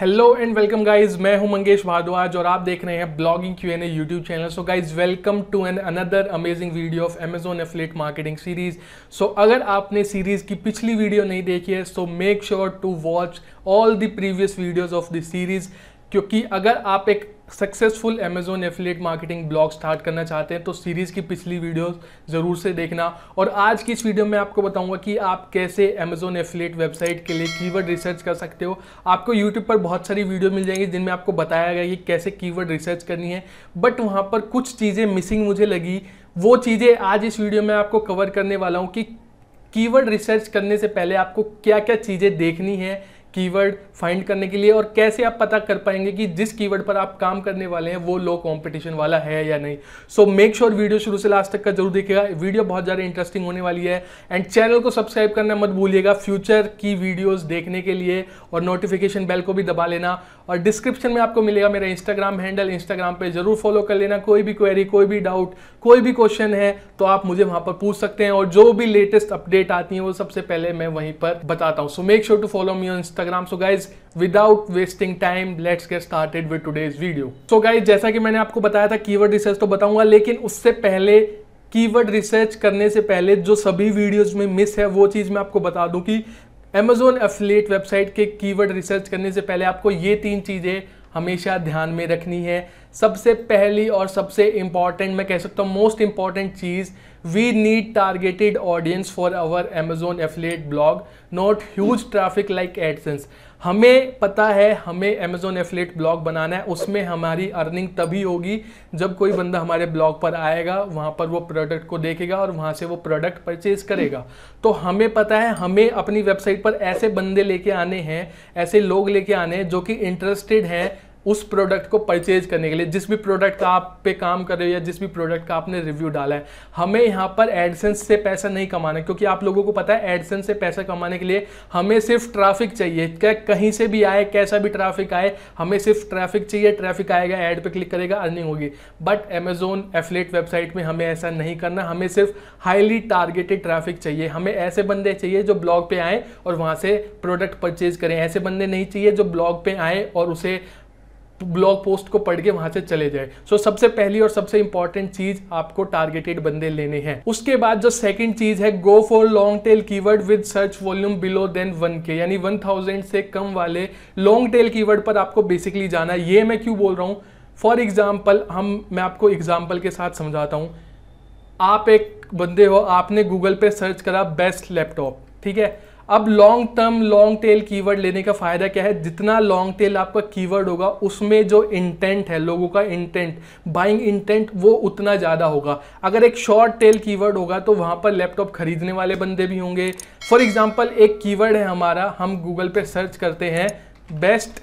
hello and welcome guys मैं हूं मंगेश भारद्वाज और आप देख रहे हैं blogging Q N A YouTube channel so guys welcome to an another amazing video of Amazon affiliate marketing series so अगर आपने सीरीज की पिछली वीडियो नहीं देखी है so make sure to watch all the previous videos of the series क्योंकि अगर आप एक successful Amazon affiliate marketing blog start करना चाहते हैं तो सीरीज़ की पिछली वीडियो ज़रूर से देखना और आज की इस वीडियो में आपको बताऊंगा कि आप कैसे अमेजोन एफिलेट वेबसाइट के लिए कीवर्ड रिसर्च कर सकते हो आपको यूट्यूब पर बहुत सारी वीडियो मिल जाएंगी जिनमें आपको बताया गया कि कैसे कीवर्ड रिसर्च करनी है बट वहाँ पर कुछ चीज़ें मिसिंग मुझे लगी वो चीज़ें आज इस वीडियो में आपको कवर करने वाला हूँ कि कीवर्ड रिसर्च करने से पहले आपको क्या क्या चीज़ें देखनी है कीवर्ड फाइंड करने के लिए और कैसे आप पता कर पाएंगे कि जिस कीवर्ड पर आप काम करने वाले हैं वो लो कॉम्पिटिशन वाला है या नहीं सो मेक श्योर वीडियो शुरू से लास्ट तक का जरूर देखिएगा वीडियो बहुत ज़्यादा इंटरेस्टिंग होने वाली है एंड चैनल को सब्सक्राइब करना मत भूलिएगा फ्यूचर की वीडियोज देखने के लिए और नोटिफिकेशन बेल को भी दबा लेना और डिस्क्रिप्शन में आपको मिलेगा मेरा इंस्टाग्राम हैंडल इंस्टाग्राम पे जरूर फॉलो कर लेना कोई भी क्वेरी कोई भी डाउट कोई भी क्वेश्चन है तो आप मुझे वहां पर पूछ सकते हैं और जो भी लेटेस्ट अपडेट आती है वो सबसे पहले मैं वहीं पर बताता हूँ so make sure to follow me on Instagram so guys guys without wasting time let's get started with today's video so guys जैसा कि मैंने आपको बताया था कीवर्ड रिसर्च तो बताऊंगा लेकिन उससे पहले कीवर्ड रिसर्च करने से पहले जो सभी वीडियोज में मिस है वो चीज़ मैं आपको बता दूं कि Amazon affiliate वेबसाइट के कीवर्ड रिसर्च करने से पहले आपको ये तीन चीज़ें हमेशा ध्यान में रखनी है सबसे पहली और सबसे इंपॉर्टेंट मैं कह सकता हूँ मोस्ट इंपॉर्टेंट चीज़ we need targeted audience for our Amazon affiliate blog not huge traffic like AdSense हमें पता है हमें अमेजोन एफलेट ब्लॉग बनाना है उसमें हमारी अर्निंग तभी होगी जब कोई बंदा हमारे ब्लॉग पर आएगा वहाँ पर वो प्रोडक्ट को देखेगा और वहाँ से वो प्रोडक्ट परचेज करेगा तो हमें पता है हमें अपनी वेबसाइट पर ऐसे बंदे लेके आने हैं ऐसे लोग लेके आने हैं जो कि इंटरेस्टेड हैं उस प्रोडक्ट को परचेज करने के लिए जिस भी प्रोडक्ट का आप पे काम कर रहे हो या जिस भी प्रोडक्ट का आपने रिव्यू डाला है हमें यहाँ पर एडसेंस से पैसा नहीं कमाना क्योंकि आप लोगों को पता है एडसेंस से पैसा कमाने के लिए हमें सिर्फ ट्रैफिक चाहिए क्या कहीं से भी आए कैसा भी ट्रैफिक आए हमें सिर्फ ट्रैफिक चाहिए ट्रैफिक आएगा एड पर क्लिक करेगा अर्निंग होगी बट अमेजोन एफलेट वेबसाइट में हमें ऐसा नहीं करना हमें सिर्फ हाईली टारगेटेड ट्रैफिक चाहिए हमें ऐसे बंदे चाहिए जो ब्लॉग पर आए और वहाँ से प्रोडक्ट परचेज करें ऐसे बंदे नहीं चाहिए जो ब्लॉग पर आए और उसे ब्लॉग पोस्ट को पढ़ के वहां से चले जाए सो so, सबसे पहली और सबसे इंपॉर्टेंट चीज आपको टारगेटेड बंदे लेने हैं उसके बाद जो सेकंड चीज है go for long tail keyword with search volume below than one K यानी वन थाउजेंड से कम वाले लॉन्ग टेल कीवर्ड पर आपको बेसिकली जाना है ये मैं क्यों बोल रहा हूँ फॉर एग्जाम्पल हम मैं आपको एग्जाम्पल के साथ समझाता हूं आप एक बंदे हो आपने गूगल पे सर्च करा बेस्ट लैपटॉप ठीक है अब long term long tail keyword लेने का फ़ायदा क्या है जितना लॉन्ग टेल आपका कीवर्ड होगा उसमें जो इंटेंट है लोगों का इंटेंट बाइंग इंटेंट वो उतना ज़्यादा होगा अगर एक शॉर्ट टेल कीवर्ड होगा तो वहाँ पर लैपटॉप खरीदने वाले बंदे भी होंगे फॉर एग्जाम्पल एक कीवर्ड है हमारा हम गूगल पर सर्च करते हैं बेस्ट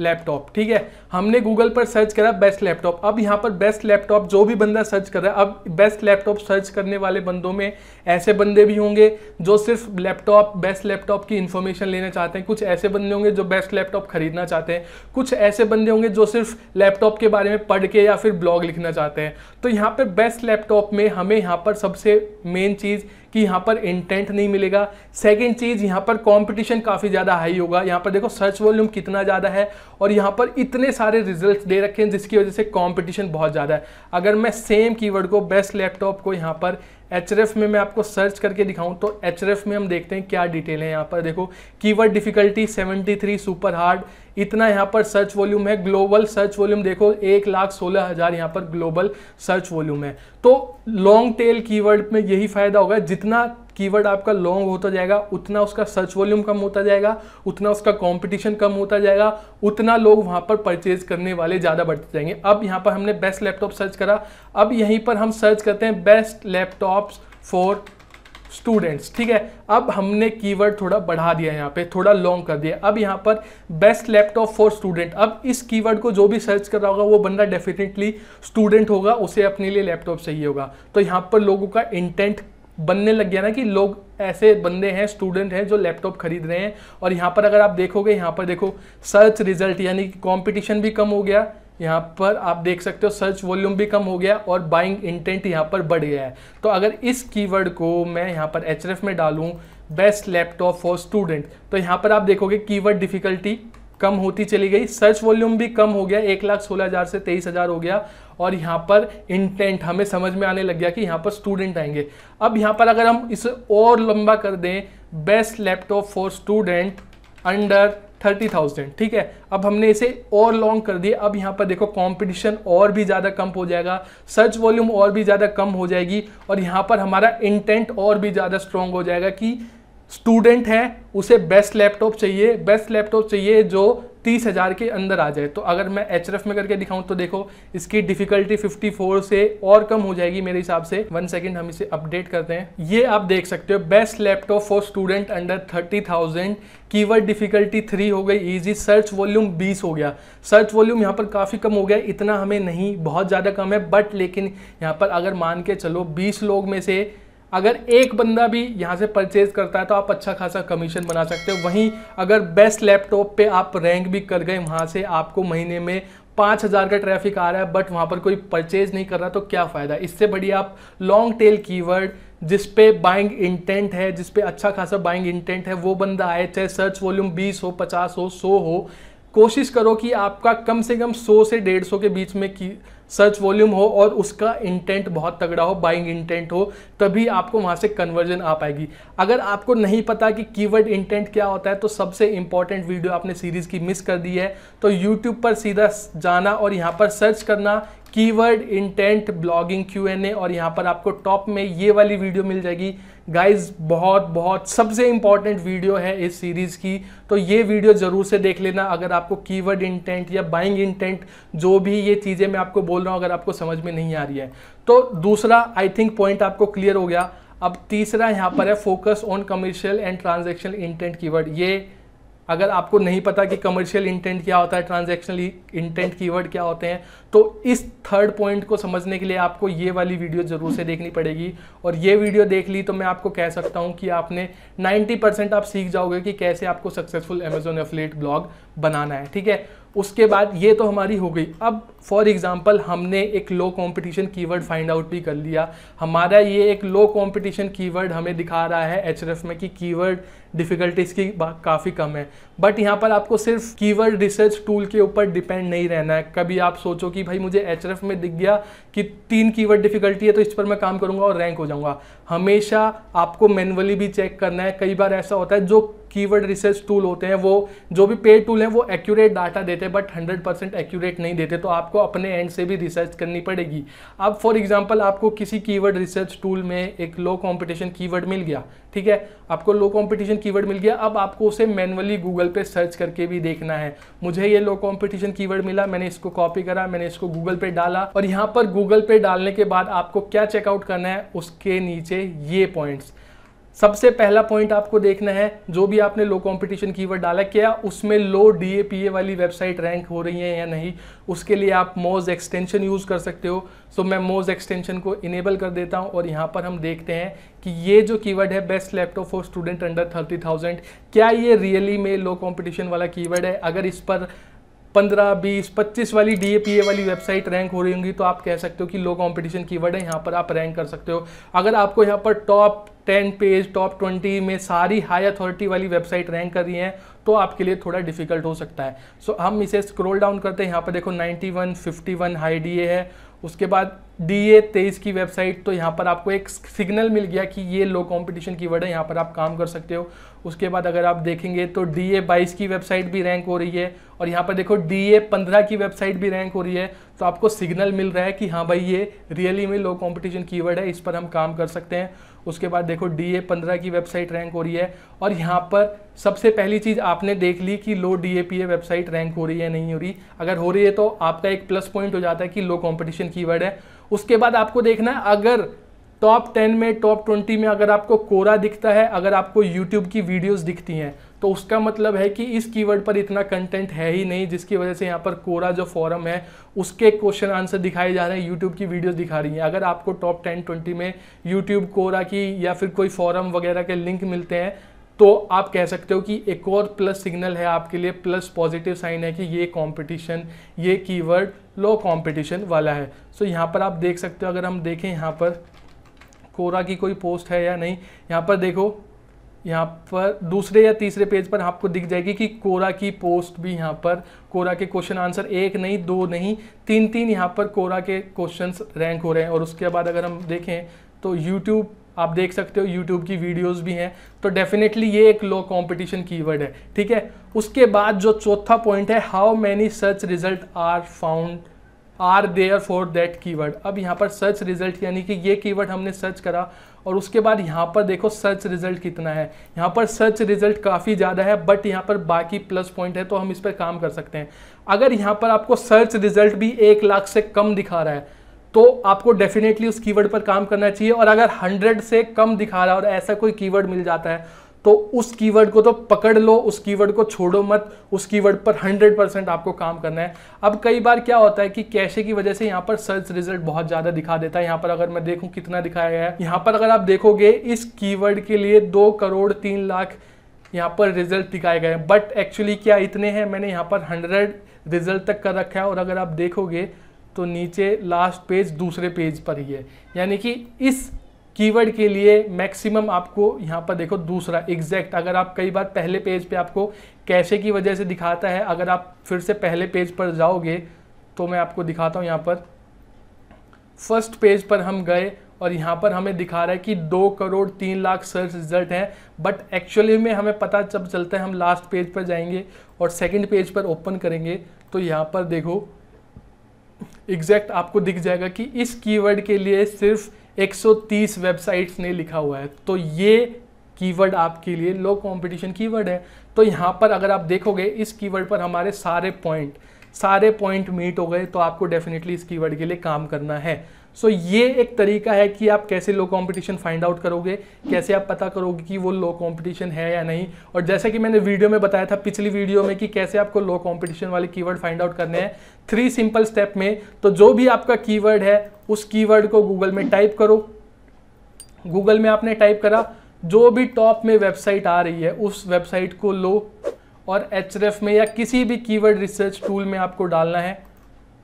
लैपटॉप ठीक है हमने गूगल पर सर्च करा बेस्ट लैपटॉप अब यहाँ पर बेस्ट लैपटॉप जो भी बंदा सर्च कर रहा है अब बेस्ट लैपटॉप सर्च करने वाले बंदों में ऐसे बंदे भी होंगे जो सिर्फ लैपटॉप बेस्ट लैपटॉप की इन्फॉर्मेशन लेना चाहते हैं कुछ ऐसे बंदे होंगे जो बेस्ट लैपटॉप खरीदना चाहते हैं कुछ ऐसे बंदे होंगे जो सिर्फ लैपटॉप के बारे में पढ़ के या फिर ब्लॉग लिखना चाहते हैं तो यहाँ पर बेस्ट लैपटॉप में हमें यहाँ पर सबसे मेन चीज़ कि यहाँ पर इंटेंट नहीं मिलेगा सेकेंड चीज़ यहाँ पर कॉम्पिटिशन काफ़ी ज़्यादा हाई होगा यहाँ पर देखो सर्च वॉल्यूम कितना ज़्यादा है और यहाँ पर इतने सारे रिजल्ट दे रखे हैं जिसकी वजह से कॉम्पिटिशन बहुत ज़्यादा है अगर मैं सेम कीवर्ड को बेस्ट लैपटॉप को यहाँ पर एच में मैं आपको सर्च करके दिखाऊं तो एच में हम देखते हैं क्या डिटेल है यहाँ पर देखो कीवर्ड डिफिकल्टी 73 सुपर हार्ड इतना यहाँ पर सर्च वॉल्यूम है ग्लोबल सर्च वॉल्यूम देखो एक लाख सोलह हज़ार यहाँ पर ग्लोबल सर्च वॉल्यूम है तो लॉन्ग टेल कीवर्ड में यही फ़ायदा होगा जितना कीवर्ड आपका लॉन्ग होता जाएगा उतना उसका सर्च वॉल्यूम कम होता जाएगा उतना उसका कंपटीशन कम होता जाएगा उतना लोग वहाँ पर परचेज करने वाले ज़्यादा बढ़ते जाएंगे अब यहाँ पर हमने बेस्ट लैपटॉप सर्च करा अब यहीं पर हम सर्च करते हैं बेस्ट लैपटॉप्स फॉर स्टूडेंट्स ठीक है अब हमने कीवर्ड थोड़ा बढ़ा दिया यहाँ पे थोड़ा लॉन्ग कर दिया अब यहाँ पर बेस्ट लैपटॉप फॉर स्टूडेंट अब इस कीवर्ड को जो भी सर्च कर रहा होगा वो बंदा डेफिनेटली स्टूडेंट होगा उसे अपने लिए लैपटॉप चाहिए होगा तो यहाँ पर लोगों का इंटेंट बनने लग गया ना कि लोग ऐसे बंदे हैं स्टूडेंट हैं जो लैपटॉप खरीद रहे हैं और यहाँ पर अगर आप देखोगे यहाँ पर देखो सर्च रिजल्ट यानी कि कॉम्पिटिशन भी कम हो गया यहाँ पर आप देख सकते हो सर्च वॉल्यूम भी कम हो गया और बाइंग इंटेंट यहाँ पर बढ़ गया है तो अगर इस कीवर्ड को मैं यहाँ पर एच में डालूँ बेस्ट लैपटॉप फॉर स्टूडेंट तो यहाँ पर आप देखोगे कीवर्ड डिफ़िकल्टी कम होती चली गई सर्च वॉल्यूम भी कम हो गया एक लाख सोलह हज़ार से तेईस हज़ार हो गया और यहाँ पर इंटेंट हमें समझ में आने लग गया कि यहाँ पर स्टूडेंट आएंगे अब यहाँ पर अगर हम इसे और लंबा कर दें best laptop for student under thirty thousand ठीक है अब हमने इसे और लॉन्ग कर दिया अब यहाँ पर देखो कंपटीशन और भी ज़्यादा कम हो जाएगा सर्च वॉल्यूम और भी ज़्यादा कम हो जाएगी और यहाँ पर हमारा इंटेंट और भी ज़्यादा स्ट्रॉन्ग हो जाएगा कि स्टूडेंट है उसे बेस्ट लैपटॉप चाहिए बेस्ट लैपटॉप चाहिए जो तीस हज़ार के अंदर आ जाए तो अगर मैं एच में करके दिखाऊं तो देखो इसकी डिफिकल्टी 54 से और कम हो जाएगी मेरे हिसाब से वन सेकेंड हम इसे अपडेट करते हैं ये आप देख सकते हो best laptop for student under thirty thousand keyword difficulty three हो गई ईजी सर्च वॉल्यूम बीस हो गया सर्च वॉल्यूम यहाँ पर काफ़ी कम हो गया इतना हमें नहीं बहुत ज़्यादा कम है बट लेकिन यहाँ पर अगर मान के चलो बीस लोग में से अगर एक बंदा भी यहाँ से परचेज करता है तो आप अच्छा खासा कमीशन बना सकते हो वहीं अगर बेस्ट लैपटॉप पे आप रैंक भी कर गए वहाँ से आपको महीने में पाँच हज़ार का ट्रैफिक आ रहा है बट वहाँ पर कोई परचेज नहीं कर रहा तो क्या फ़ायदा इससे बढ़िया आप लॉन्ग टेल कीवर्ड जिस पे बाइंग इंटेंट है जिस पे अच्छा खासा बाइंग इंटेंट है वो बंदा आए चाहे सर्च वॉल्यूम 20 हो 50 हो 100 हो कोशिश करो कि आपका कम से कम 100 से 150 के बीच में की सर्च वॉल्यूम हो और उसका इंटेंट बहुत तगड़ा हो बाइंग इंटेंट हो तभी आपको वहाँ से कन्वर्जन आ पाएगी अगर आपको नहीं पता कि कीवर्ड इंटेंट क्या होता है तो सबसे इंपॉर्टेंट वीडियो आपने सीरीज़ की मिस कर दी है तो यूट्यूब पर सीधा जाना और यहाँ पर सर्च करना keyword intent blogging Q N A और यहाँ पर आपको टॉप में ये वाली वीडियो मिल जाएगी गाइस बहुत बहुत सबसे इंपॉर्टेंट वीडियो है इस सीरीज़ की तो ये वीडियो ज़रूर से देख लेना अगर आपको कीवर्ड इंटेंट या बाइंग इंटेंट जो भी ये चीज़ें मैं आपको बोल रहा हूँ अगर आपको समझ में नहीं आ रही है तो दूसरा आई थिंक पॉइंट आपको क्लियर हो गया अब तीसरा यहाँ पर है focus on commercial and transaction intent keyword ये अगर आपको नहीं पता कि कमर्शियल इंटेंट क्या होता है ट्रांजेक्शनल इंटेंट कीवर्ड क्या होते हैं तो इस थर्ड पॉइंट को समझने के लिए आपको ये वाली वीडियो ज़रूर से देखनी पड़ेगी और ये वीडियो देख ली तो मैं आपको कह सकता हूँ कि आपने 90 परसेंट आप सीख जाओगे कि कैसे आपको सक्सेसफुल अमेजोन एफलेट ब्लॉग बनाना है ठीक है उसके बाद ये तो हमारी हो गई अब फॉर एग्जाम्पल हमने एक low competition keyword find out भी कर लिया हमारा ये एक लो कॉम्पिटिशन की हमें दिखा रहा है एच में कि कीवर्ड डिफ़िकल्टीज़ की काफ़ी कम है बट यहाँ पर आपको सिर्फ कीवर्ड रिसर्च टूल के ऊपर डिपेंड नहीं रहना है कभी आप सोचो कि भाई मुझे एच में दिख गया कि तीन कीवर्ड डिफ़िकल्टी है तो इस पर मैं काम करूँगा और रैंक हो जाऊँगा हमेशा आपको मैनुअली भी चेक करना है कई बार ऐसा होता है जो कीवर्ड रिसर्च टूल होते हैं वो जो भी पेड टूल हैं वो एक्यूरेट डाटा देते हैं बट 100 परसेंट एक्यूरेट नहीं देते तो आपको अपने एंड से भी रिसर्च करनी पड़ेगी अब फॉर एग्जांपल आपको किसी कीवर्ड रिसर्च टूल में एक लो कंपटीशन कीवर्ड मिल गया ठीक है आपको लो कंपटीशन कीवर्ड मिल गया अब आपको उसे मैनुअली गूगल पे सर्च करके भी देखना है मुझे ये लो कंपटीशन कीवर्ड मिला मैंने इसको कॉपी करा मैंने इसको गूगल पे डाला और यहाँ पर गूगल पे डालने के बाद आपको क्या चेकआउट करना है उसके नीचे ये पॉइंट्स सबसे पहला पॉइंट आपको देखना है जो भी आपने लो कंपटीशन कीवर्ड डाला क्या उसमें लो डीएपीए वाली वेबसाइट रैंक हो रही है या नहीं उसके लिए आप मोज एक्सटेंशन यूज़ कर सकते हो सो so, मैं मोज एक्सटेंशन को इनेबल कर देता हूं और यहां पर हम देखते हैं कि ये जो कीवर्ड है best laptop for student under thirty thousand क्या ये रियली में लो कॉम्पिटिशन वाला कीवर्ड है अगर इस पर पंद्रह बीस पच्चीस वाली डी वाली वेबसाइट रैंक हो रही होंगी तो आप कह सकते हो कि लो कंपटीशन कीवर्ड है यहाँ पर आप रैंक कर सकते हो अगर आपको यहाँ पर top ten page top twenty में सारी हाई अथॉरिटी वाली वेबसाइट रैंक कर रही हैं तो आपके लिए थोड़ा डिफिकल्ट हो सकता है सो so, हम इसे स्क्रोल डाउन करते हैं यहाँ पर देखो 91, 51 हाई डी है उसके बाद डी ए तेईस की वेबसाइट तो यहाँ पर आपको एक सिग्नल मिल गया कि ये लो कंपटीशन वर्ड है यहाँ पर आप काम कर सकते हो उसके बाद अगर आप देखेंगे तो डी ए बाईस की वेबसाइट भी रैंक हो रही है और यहाँ पर देखो डी ए पंद्रह की वेबसाइट भी रैंक हो रही है तो आपको सिग्नल मिल रहा है कि हाँ भाई ये रियली में लो कॉम्पिटिशन कीवर्ड है इस पर हम काम कर सकते हैं उसके बाद देखो डी ए पंद्रह की वेबसाइट रैंक हो रही है और यहाँ पर सबसे पहली चीज़ आपने देख ली कि low D A P A website rank हो रही है नहीं हो रही अगर हो रही है तो आपका एक प्लस पॉइंट हो जाता है कि लो कॉम्पिटिशन की है उसके बाद आपको देखना है अगर टॉप टेन में टॉप ट्वेंटी में अगर आपको कोरा दिखता है अगर आपको यूट्यूब की वीडियोस दिखती हैं तो उसका मतलब है कि इस कीवर्ड पर इतना कंटेंट है ही नहीं जिसकी वजह से यहाँ पर कोरा जो फॉरम है उसके क्वेश्चन आंसर दिखाए जा रहे हैं यूट्यूब की वीडियोस दिखा रही हैं अगर आपको टॉप टेन ट्वेंटी में यूट्यूब कोरा की या फिर कोई फॉरम वगैरह के लिंक मिलते हैं तो आप कह सकते हो कि एक और प्लस सिग्नल है आपके लिए प्लस पॉजिटिव साइन है कि ये कॉम्पिटिशन ये कीवर्ड लो कॉम्पिटिशन वाला है सो so यहाँ पर आप देख सकते हो अगर हम देखें यहाँ पर कोरा की कोई पोस्ट है या नहीं यहाँ पर देखो यहाँ पर दूसरे या तीसरे पेज पर आपको दिख जाएगी कि कोरा की पोस्ट भी यहाँ पर कोरा के क्वेश्चन आंसर एक नहीं दो नहीं तीन तीन यहाँ पर कोरा के क्वेश्चंस रैंक हो रहे हैं और उसके बाद अगर हम देखें तो यूट्यूब आप देख सकते हो यूट्यूब की वीडियोस भी हैं तो डेफिनेटली ये एक लो कंपटीशन कीवर्ड है ठीक है उसके बाद जो चौथा पॉइंट है how many search result are found are there for that keyword अब यहाँ पर सर्च रिजल्ट यानी कि ये कीवर्ड हमने सर्च करा और उसके बाद यहाँ पर देखो सर्च रिजल्ट कितना है यहाँ पर सर्च रिजल्ट काफ़ी ज़्यादा है बट यहाँ पर बाकी प्लस पॉइंट है तो हम इस पर काम कर सकते हैं अगर यहाँ पर आपको सर्च रिजल्ट भी एक लाख से कम दिखा रहा है तो आपको डेफिनेटली उस कीवर्ड पर काम करना चाहिए और अगर हंड्रेड से कम दिखा रहा है और ऐसा कोई कीवर्ड मिल जाता है तो उस कीवर्ड को तो पकड़ लो उस कीवर्ड को छोड़ो मत उस कीवर्ड पर 100 परसेंट आपको काम करना है अब कई बार क्या होता है कि कैसे की वजह से यहाँ पर सर्च रिजल्ट बहुत ज़्यादा दिखा देता है यहाँ पर अगर मैं देखूँ कितना दिखाया गया है यहाँ पर अगर आप देखोगे इस कीवर्ड के लिए दो करोड़ तीन लाख यहाँ पर रिजल्ट दिखाए गए हैं बट एक्चुअली क्या इतने हैं मैंने यहाँ पर हंड्रेड रिजल्ट तक कर रखा है और अगर आप देखोगे तो नीचे लास्ट पेज दूसरे पेज पर ही है यानी कि इस कीवर्ड के लिए मैक्सिमम आपको यहाँ पर देखो दूसरा एग्जैक्ट अगर आप कई बार पहले पेज पे आपको कैसे की वजह से दिखाता है अगर आप फिर से पहले पेज पर जाओगे तो मैं आपको दिखाता हूँ यहाँ पर फर्स्ट पेज पर हम गए और यहाँ पर हमें दिखा रहा है कि दो करोड़ तीन लाख सर्च रिजल्ट हैं बट एक्चुअली में हमें पता जब चलता है हम लास्ट पेज पर जाएंगे और सेकेंड पेज पर ओपन करेंगे तो यहाँ पर देखो एग्जैक्ट आपको दिख जाएगा कि इस कीवर्ड के लिए सिर्फ 130 वेबसाइट्स ने लिखा हुआ है तो ये कीवर्ड आपके लिए लो कंपटीशन कीवर्ड है तो यहाँ पर अगर आप देखोगे इस कीवर्ड पर हमारे सारे पॉइंट सारे पॉइंट मीट हो गए तो आपको डेफिनेटली इस कीवर्ड के लिए काम करना है सो so, ये एक तरीका है कि आप कैसे लो कंपटीशन फाइंड आउट करोगे कैसे आप पता करोगे कि वो लो कंपटीशन है या नहीं और जैसे कि मैंने वीडियो में बताया था पिछली वीडियो में कि कैसे आपको लो कंपटीशन वाले कीवर्ड फाइंड आउट करने हैं थ्री सिंपल स्टेप में तो जो भी आपका कीवर्ड है उस कीवर्ड को गूगल में टाइप करो गूगल में आपने टाइप करा जो भी टॉप में वेबसाइट आ रही है उस वेबसाइट को लो और एच में या किसी भी कीवर्ड रिसर्च टूल में आपको डालना है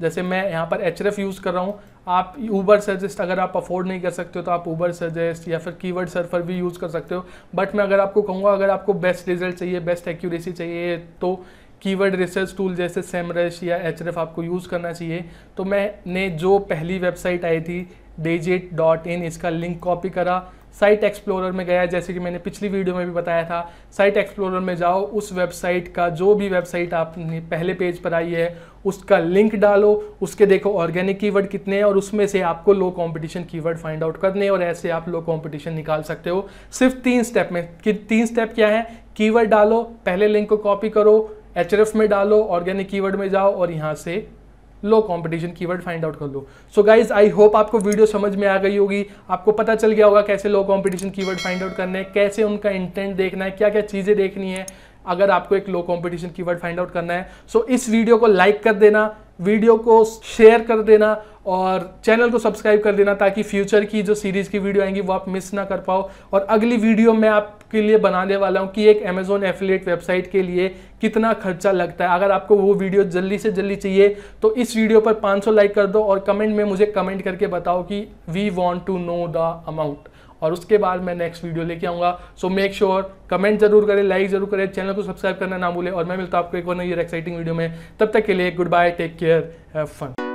जैसे मैं यहाँ पर एच यूज़ कर रहा हूँ आप ऊबर सजेस्ट अगर आप अफोर्ड नहीं कर सकते हो तो आप ऊबर सजेस्ट या फिर कीवर्ड सर्फर भी यूज़ कर सकते हो बट मैं अगर आपको कहूँगा अगर आपको बेस्ट रिजल्ट चाहिए बेस्ट एक्यूरेसी चाहिए तो कीवर्ड रिसर्च टूल जैसे सेमरश या एच आपको यूज़ करना चाहिए तो मैंने जो पहली वेबसाइट आई थी डेजिट डॉट इन इसका लिंक कॉपी करा साइट एक्सप्लोरर में गया जैसे कि मैंने पिछली वीडियो में भी बताया था साइट एक्सप्लोरर में जाओ उस वेबसाइट का जो भी वेबसाइट आपने पहले पेज पर आई है उसका लिंक डालो उसके देखो ऑर्गेनिक कीवर्ड कितने हैं और उसमें से आपको low competition keyword find out करने और ऐसे आप लो कंपटीशन निकाल सकते हो सिर्फ तीन स्टेप में कि तीन स्टेप क्या है कीवर्ड डालो पहले लिंक को कॉपी करो एच में डालो ऑर्गेनिक कीवर्ड में जाओ और यहाँ से low competition keyword find out कर लो सो गाइज आई होप आपको वीडियो समझ में आ गई होगी आपको पता चल गया होगा कैसे low competition keyword find out करना है कैसे उनका इंटेंट देखना है क्या क्या चीज़ें देखनी है अगर आपको एक लो की वर्ड फाइंड आउट करना है सो so, इस वीडियो को लाइक कर देना वीडियो को शेयर कर देना और चैनल को सब्सक्राइब कर देना ताकि फ्यूचर की जो सीरीज़ की वीडियो आएंगी वो आप मिस ना कर पाओ और अगली वीडियो मैं आपके लिए बनाने वाला हूँ कि एक अमेजोन एफिलेट वेबसाइट के लिए कितना खर्चा लगता है अगर आपको वो वीडियो जल्दी से जल्दी चाहिए तो इस वीडियो पर 500 लाइक कर दो और कमेंट में मुझे कमेंट करके बताओ कि we want to know the amount और उसके बाद मैं नेक्स्ट वीडियो लेके आऊँगा सो मेक श्योर कमेंट जरूर करें लाइक जरूर करें चैनल को सब्सक्राइब करना ना भूलें और मैं मिलता हूं आपको एक और नई एक्साइटिंग वीडियो में तब तक के लिए goodbye take care have fun